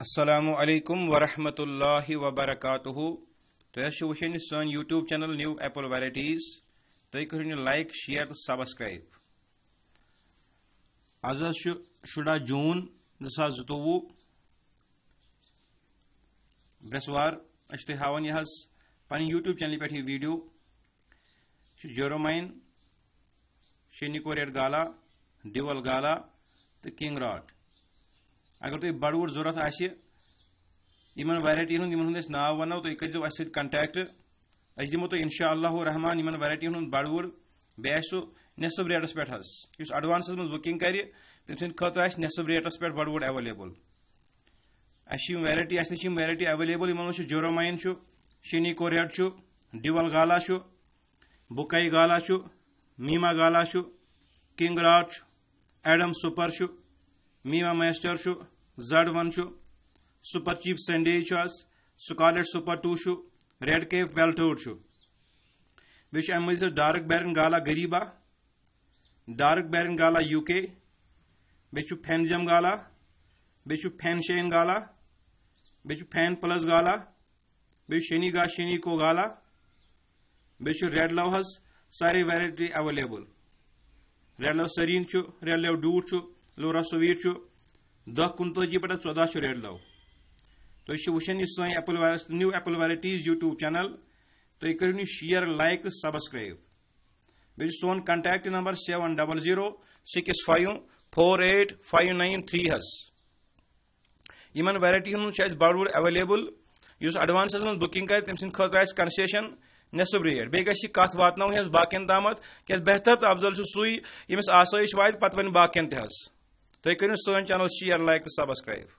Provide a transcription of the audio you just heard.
असलकम वरहमल वबरक तुम्हें यह सोन YouTube channel new apple varieties तुम लाइक शेयर तो सब्सक्राइब आज शुरा जून जस ब्रेसवार हावान यह पे यूट्यूब चैनल पे वीडियो जोरोमाइन शिकोरेट गाला डिवल गाला तो किंग राट अगर तुम बड़ बड़ूर जरूरत आन वैरटी हूँ इन हूँ नाव वनो तुम करो अस कंटैक्ट अस दिमो तुम इनशा रहमान इन वैरटी हूँ बड़ बे सो नसब रेटस पे इस एडवानस मज बुकिंग कर नसब रेटस पे बड़ बड़ूर एवेलेबल अम वैरटी अस नीम वैरटी एवेलेबल इन मे जोरोमाइन शनी कोरेट डिवल गाला बुकई गाला मीमा गाला किंग राट एडम सुपर मीमा मैस्टर زڈ ون سپر چیپ سینڈے سکالٹ سپر ٹو ریڈ کیپ ویلٹوڈ بیچ ام مزید ڈارک بیرن گالا غریبا ڈارک بیرن گالا یو کے بیچ فین جم گالا بیچ فین شین گالا بیچ فین پلس گالا بیچ شینی گا شینی کو گالا بیچ ریڈ لو حظ ساری ویرایٹی اویلیبل ریڈ لو سرین ریڈ لو ڈوٹ لورا سویٹ दह कुंतल जी पटा चौदह शुरेडलो तो वन apple new apple varieties YouTube channel तुम तो कर शेयर लाइक तो सब्सक्राइब बेच सोन contact number seven double zero six five four eight five nine three हस इन वैरायटी हूँ बड़ बड़ एवेलेबल इस एडवांस मे बुकिंग कर तम सद नसब रेट बे कत वात बाकन तमत क्या बेहतर अफजल सुई ये आसाइश वा पत् बाकन तक तुम करो सोन चैनल शेयर लाइक तो सब्सक्राइब